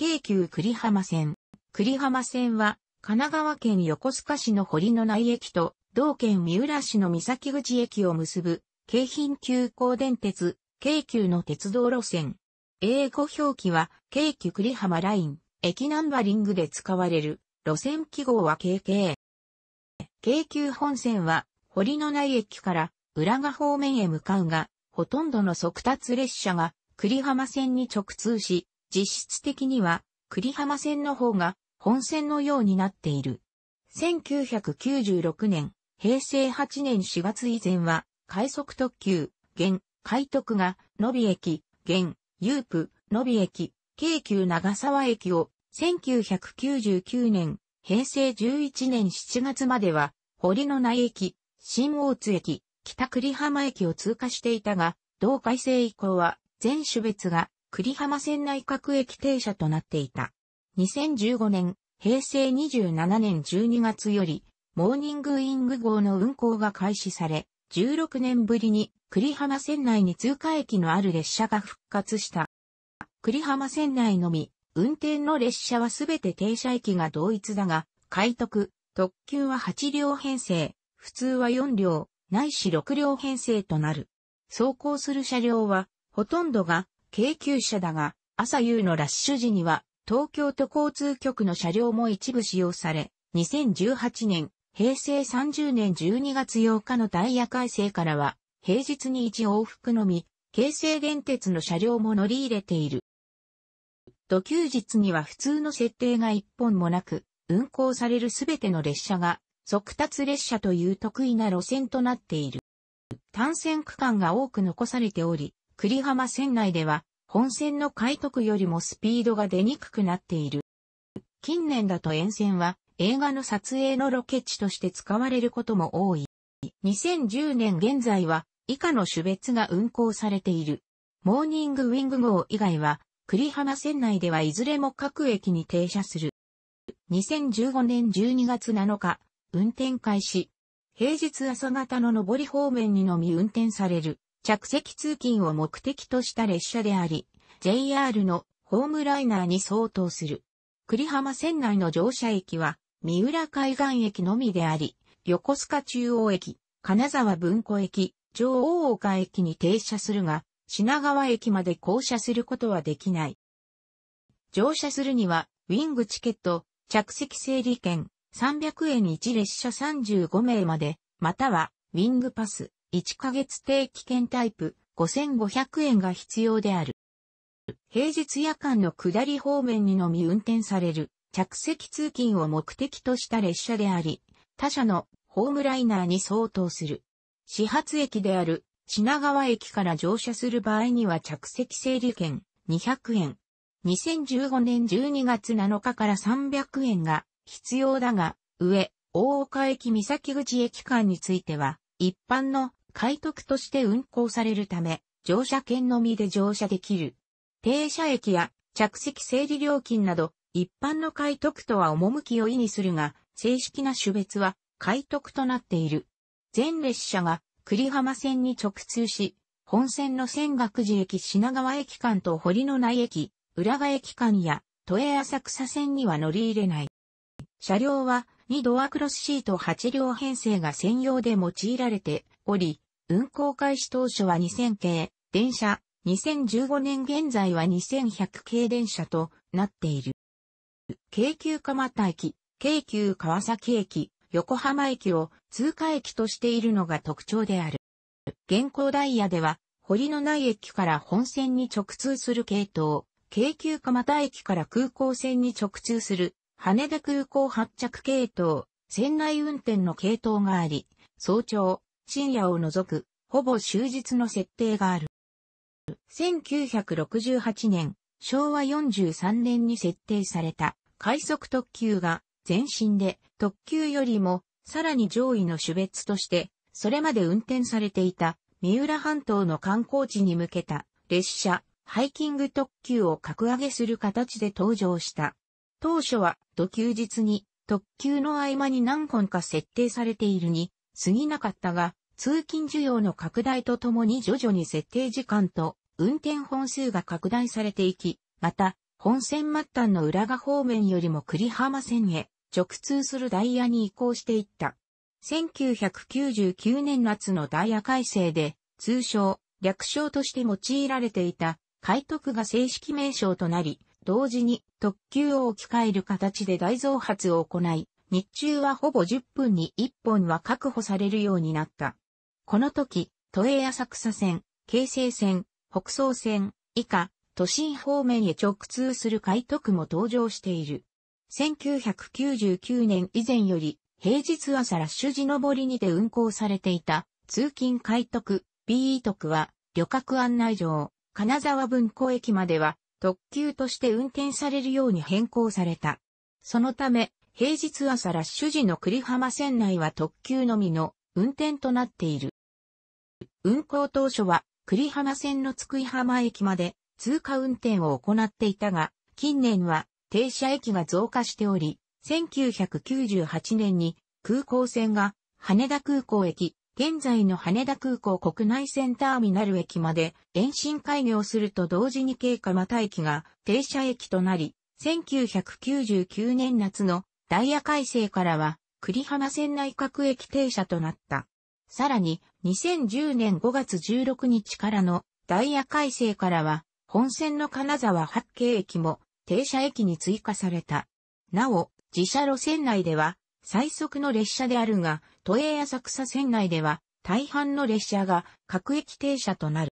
京急栗浜線。栗浜線は、神奈川県横須賀市の堀の内駅と、同県三浦市の三崎口駅を結ぶ、京浜急行電鉄、京急の鉄道路線。英語表記は、京急栗浜ライン、駅ナンバリングで使われる、路線記号は KK。京急本線は、堀の内駅から浦賀方面へ向かうが、ほとんどの速達列車が栗浜線に直通し、実質的には栗浜線の方が本線のようになっている。1996年、平成8年4月以前は、快速特急、現、快特が、伸び駅、現、ユープ、野駅、京急長沢駅を、1999年、平成11年7月までは、堀の内駅、新大津駅、北栗浜駅を通過していたが、同改正以降は、全種別が栗浜線内各駅停車となっていた。2015年、平成27年12月より、モーニングイング号の運行が開始され、16年ぶりに栗浜線内に通過駅のある列車が復活した。栗浜線内のみ、運転の列車はすべて停車駅が同一だが、快特、特急は8両編成、普通は4両、ないし6両編成となる。走行する車両は、ほとんどが京急車だが、朝夕のラッシュ時には、東京都交通局の車両も一部使用され、2018年、平成30年12月8日のダイヤ改正からは、平日に1往復のみ、京成電鉄の車両も乗り入れている。土休日には普通の設定が一本もなく、運行されるすべての列車が、速達列車という得意な路線となっている。単線区間が多く残されており、栗浜線内では、本線の開徳よりもスピードが出にくくなっている。近年だと沿線は映画の撮影のロケ地として使われることも多い。2010年現在は以下の種別が運行されている。モーニングウィング号以外は、栗浜線内ではいずれも各駅に停車する。2015年12月7日、運転開始。平日朝方の上り方面にのみ運転される。着席通勤を目的とした列車であり、JR のホームライナーに相当する。栗浜線内の乗車駅は、三浦海岸駅のみであり、横須賀中央駅、金沢文庫駅、上大岡駅に停車するが、品川駅まで降車することはできない。乗車するには、ウィングチケット、着席整理券、300円1列車35名まで、または、ウィングパス、1ヶ月定期券タイプ5500円が必要である。平日夜間の下り方面にのみ運転される着席通勤を目的とした列車であり、他社のホームライナーに相当する。始発駅である品川駅から乗車する場合には着席整理券200円。2015年12月7日から300円が必要だが、上、大岡駅三崎口駅間については、一般の快特として運行されるため、乗車券のみで乗車できる。停車駅や着席整理料金など、一般の快特とは趣を意味するが、正式な種別は快特となっている。全列車が栗浜線に直通し、本線の仙岳寺駅品川駅間と堀の内駅、浦賀駅間や都営浅草線には乗り入れない。車両は2ドアクロスシート8両編成が専用で用いられており、運行開始当初は2000系電車、2015年現在は2100系電車となっている。京急蒲田駅、京急川崎駅、横浜駅を通過駅としているのが特徴である。現行ダイヤでは、堀のない駅から本線に直通する系統、京急蒲田駅から空港線に直通する羽田空港発着系統、船内運転の系統があり、早朝、深夜を除く、ほぼ終日の設定がある。1968年、昭和43年に設定された快速特急が全身で特急よりもさらに上位の種別としてそれまで運転されていた三浦半島の観光地に向けた列車ハイキング特急を格上げする形で登場した。当初は土休日に特急の合間に何本か設定されているに過ぎなかったが、通勤需要の拡大とともに徐々に設定時間と運転本数が拡大されていき、また、本線末端の浦賀方面よりも栗浜線へ直通するダイヤに移行していった。1999年夏のダイヤ改正で、通称、略称として用いられていた、海徳が正式名称となり、同時に特急を置き換える形で大増発を行い、日中はほぼ10分に1本は確保されるようになった。この時、都営浅草線、京成線、北総線、以下、都心方面へ直通する快特も登場している。1999年以前より、平日朝ラッシュ時上りにて運行されていた、通勤快特、BE 特は、旅客案内所、金沢文庫駅までは、特急として運転されるように変更された。そのため、平日朝ラッシュ時の栗浜線内は特急のみの運転となっている。運行当初は栗浜線の津久井浜駅まで通過運転を行っていたが、近年は停車駅が増加しており、1998年に空港線が羽田空港駅、現在の羽田空港国内線ターミナル駅まで延伸開業すると同時に経過また駅が停車駅となり、1999年夏のダイヤ改正からは、栗浜線内各駅停車となった。さらに、2010年5月16日からのダイヤ改正からは、本線の金沢八景駅も停車駅に追加された。なお、自社路線内では、最速の列車であるが、都営浅草線内では、大半の列車が各駅停車となる。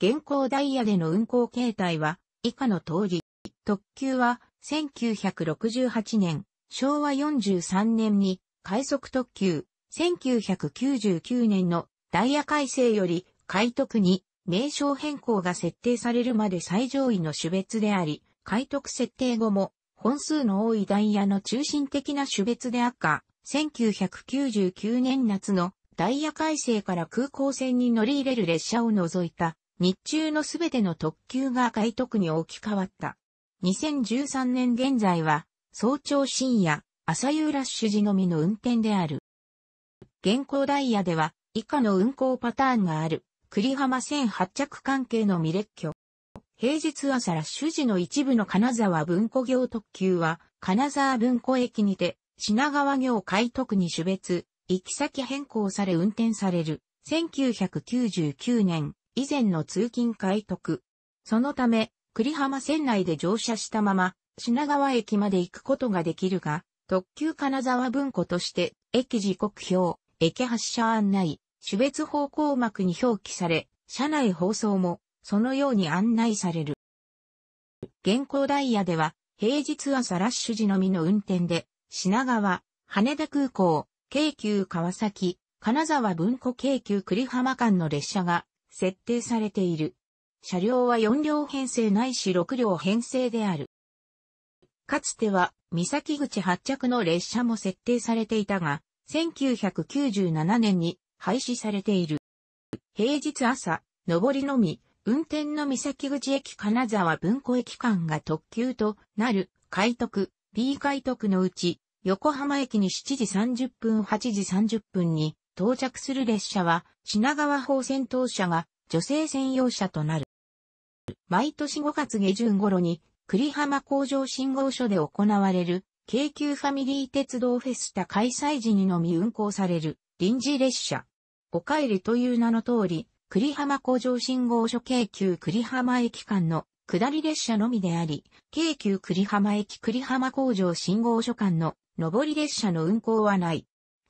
現行ダイヤでの運行形態は、以下の通り、特急は1968年昭和43年に快速特急、1999年のダイヤ改正より快特に名称変更が設定されるまで最上位の種別であり、快特設定後も本数の多いダイヤの中心的な種別であった。1999年夏のダイヤ改正から空港線に乗り入れる列車を除いた日中のすべての特急が快特に置き換わった。2013年現在は早朝深夜、朝夕ラッシュ時のみの運転である。現行ダイヤでは、以下の運行パターンがある。栗浜線発着関係の未列挙。平日朝ラッシュ時の一部の金沢文庫行特急は、金沢文庫駅にて、品川行海特に種別、行き先変更され運転される。1999年以前の通勤海特。そのため、栗浜線内で乗車したまま、品川駅まで行くことができるが、特急金沢文庫として、駅時刻表、駅発車案内、種別方向幕に表記され、車内放送も、そのように案内される。現行ダイヤでは、平日朝ラッシュ時のみの運転で、品川、羽田空港、京急川崎、金沢文庫京急栗浜間の列車が設定されている。車両は4両編成ないし6両編成である。かつては、三崎口発着の列車も設定されていたが、1997年に廃止されている。平日朝、上りのみ、運転の三崎口駅金沢文庫駅間が特急となる、海徳、B 海徳のうち、横浜駅に7時30分8時30分に到着する列車は、品川方先頭車が女性専用車となる。毎年5月下旬頃に栗浜工場信号所で行われる、京急ファミリー鉄道フェスタ開催時にのみ運行される臨時列車。お帰りという名の通り、栗浜工場信号所京急栗浜駅間の下り列車のみであり、京急栗浜駅栗浜工場信号所間の上り列車の運行はない。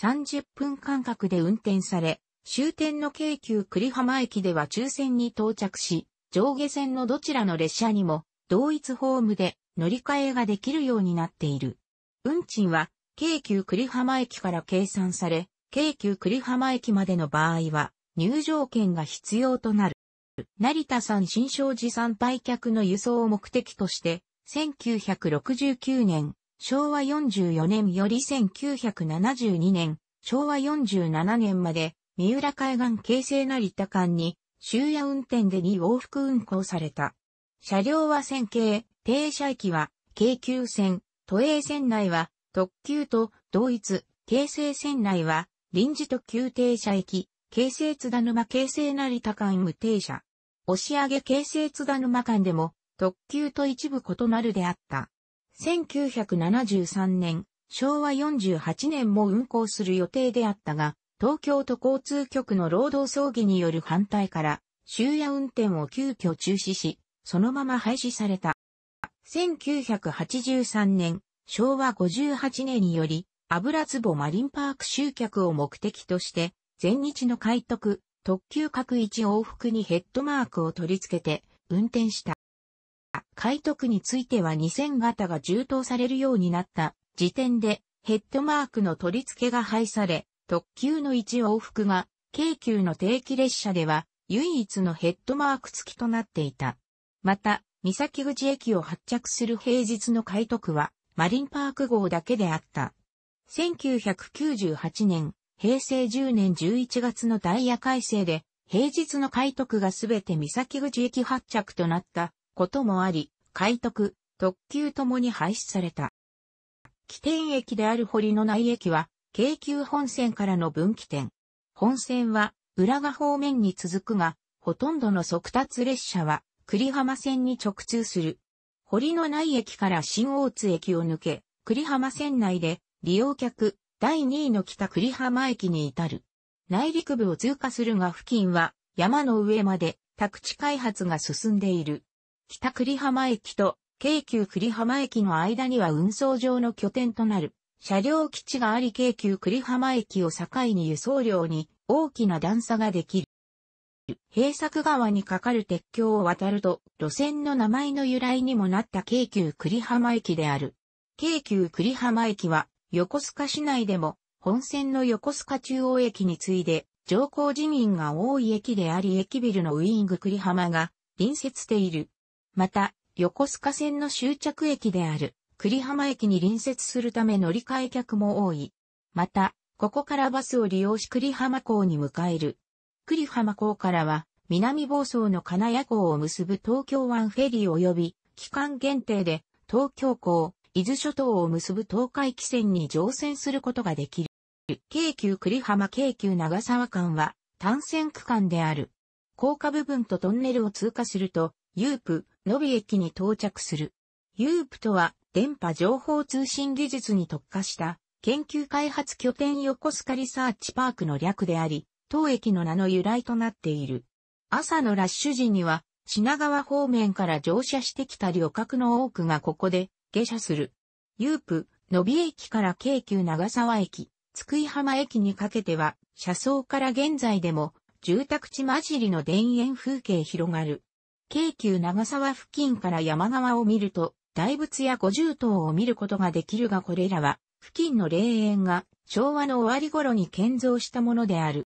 30分間隔で運転され、終点の京急栗浜駅では抽選に到着し、上下線のどちらの列車にも同一ホームで乗り換えができるようになっている。運賃は、京急栗浜駅から計算され、京急栗浜駅までの場合は、入場券が必要となる。成田山新勝寺参拝客の輸送を目的として、1969年、昭和44年より1972年、昭和47年まで、三浦海岸京成成田間に、終夜運転で2往復運行された。車両は線形、停車駅は、京急線、都営線内は、特急と同一、京成線内は、臨時特急停車駅、京成津田沼京成成田間無停車。押上京成津田沼間でも、特急と一部異なるであった。1973年、昭和48年も運行する予定であったが、東京都交通局の労働争議による反対から、終夜運転を急遽中止し、そのまま廃止された。1983年、昭和58年により、油壺マリンパーク集客を目的として、全日の開徳、特急各一往復にヘッドマークを取り付けて、運転した。開徳については2000型が充当されるようになった時点で、ヘッドマークの取り付けが廃され、特急の1往復が、京急の定期列車では、唯一のヘッドマーク付きとなっていた。また、三崎口駅を発着する平日の快徳は、マリンパーク号だけであった。1998年、平成10年11月のダイヤ改正で、平日の快徳がすべて三崎口駅発着となったこともあり、快徳、特急ともに廃止された。起点駅である堀の内駅は、京急本線からの分岐点。本線は、浦賀方面に続くが、ほとんどの速達列車は、栗浜線に直通する。堀の内駅から新大津駅を抜け、栗浜線内で利用客第2位の北栗浜駅に至る。内陸部を通過するが付近は山の上まで宅地開発が進んでいる。北栗浜駅と京急栗浜駅の間には運送上の拠点となる車両基地があり京急栗浜駅を境に輸送量に大きな段差ができる。平作川に架かる鉄橋を渡ると、路線の名前の由来にもなった京急栗浜駅である。京急栗浜駅は、横須賀市内でも、本線の横須賀中央駅に次いで、乗降人員が多い駅であり駅ビルのウィング栗浜が隣接している。また、横須賀線の終着駅である栗浜駅に隣接するため乗り換え客も多い。また、ここからバスを利用し栗浜港に向かえる。栗浜港からは、南房総の金谷港を結ぶ東京湾フェリー及び、期間限定で、東京港、伊豆諸島を結ぶ東海汽船に乗船することができる。京急栗浜京急長沢間は、単線区間である。高架部分とトンネルを通過すると、ユープ、のび駅に到着する。ユープとは、電波情報通信技術に特化した、研究開発拠点横須賀リサーチパークの略であり、当駅の名の由来となっている。朝のラッシュ時には、品川方面から乗車してきた旅客の多くがここで下車する。ユープ、野比駅から京急長沢駅、津久井浜駅にかけては、車窓から現在でも、住宅地混じりの田園風景広がる。京急長沢付近から山側を見ると、大仏や五重塔を見ることができるがこれらは、付近の霊園が昭和の終わり頃に建造したものである。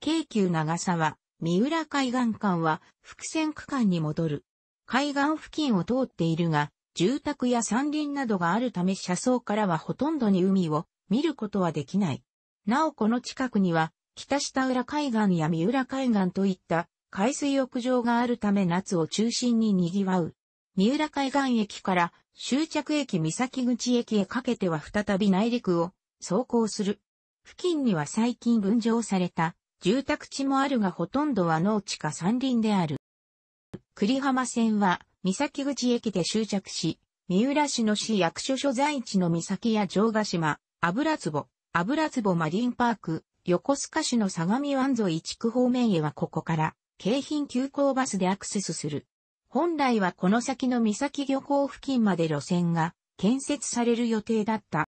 京急長沢、三浦海岸間は伏線区間に戻る。海岸付近を通っているが、住宅や山林などがあるため車窓からはほとんどに海を見ることはできない。なおこの近くには、北下浦海岸や三浦海岸といった海水浴場があるため夏を中心に賑わう。三浦海岸駅から終着駅三崎口駅へかけては再び内陸を走行する。付近には最近分譲された住宅地もあるがほとんどは農地か山林である。栗浜線は、三崎口駅で終着し、三浦市の市役所所在地の三崎や城ヶ島、油壺、油壺マリンパーク、横須賀市の相模湾沿い地区方面へはここから、京浜急行バスでアクセスする。本来はこの先の三崎漁港付近まで路線が建設される予定だった。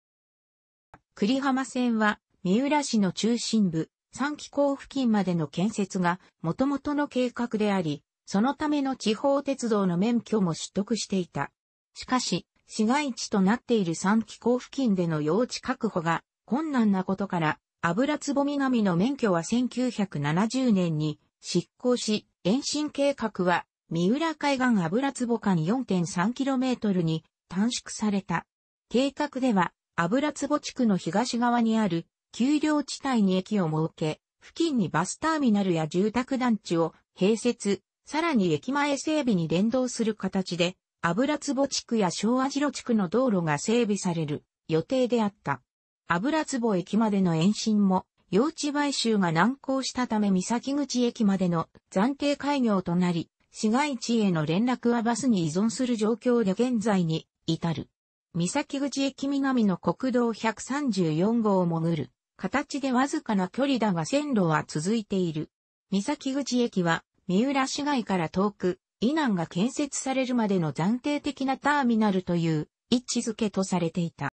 栗浜線は三浦市の中心部、3機構付近までの建設が元々の計画であり、そのための地方鉄道の免許も取得していた。しかし、市街地となっている3機構付近での用地確保が困難なことから、油壺南の免許は1970年に執行し、延伸計画は三浦海岸油壺間 4.3km に短縮された。計画では油壺地区の東側にある丘陵地帯に駅を設け、付近にバスターミナルや住宅団地を併設、さらに駅前整備に連動する形で、油壺地区や昭和城地区の道路が整備される予定であった。油壺駅までの延伸も、用地買収が難航したため三崎口駅までの暫定開業となり、市街地への連絡はバスに依存する状況で現在に至る。三崎口駅南の国道134号を潜る形でわずかな距離だが線路は続いている。三崎口駅は、三浦市街から遠く、以南が建設されるまでの暫定的なターミナルという位置づけとされていた。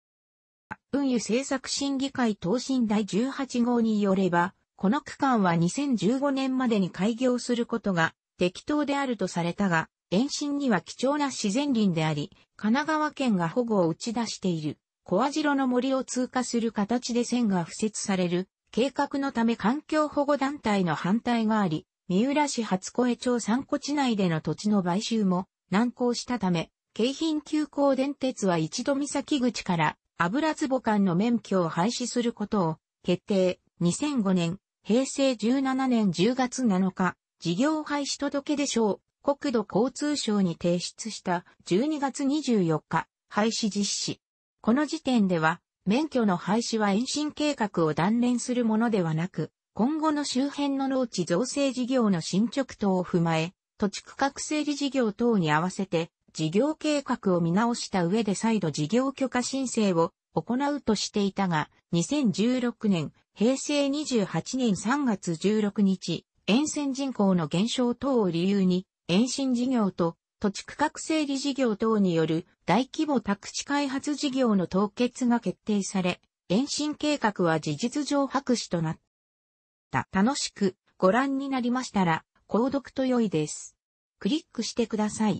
運輸政策審議会答申第18号によれば、この区間は2015年までに開業することが適当であるとされたが、延伸には貴重な自然林であり、神奈川県が保護を打ち出している。小網代の森を通過する形で線が付設される計画のため環境保護団体の反対があり、三浦市初越町三古地内での土地の買収も難航したため、京浜急行電鉄は一度岬口から油壺間の免許を廃止することを決定。2005年、平成17年10月7日、事業廃止届し書を国土交通省に提出した12月24日、廃止実施。この時点では、免許の廃止は延伸計画を断念するものではなく、今後の周辺の農地造成事業の進捗等を踏まえ、土地区画整理事業等に合わせて、事業計画を見直した上で再度事業許可申請を行うとしていたが、2016年、平成28年3月16日、沿線人口の減少等を理由に、延伸事業と土地区画整理事業等による大規模宅地開発事業の凍結が決定され、延伸計画は事実上白紙となった。楽しくご覧になりましたら、購読と良いです。クリックしてください。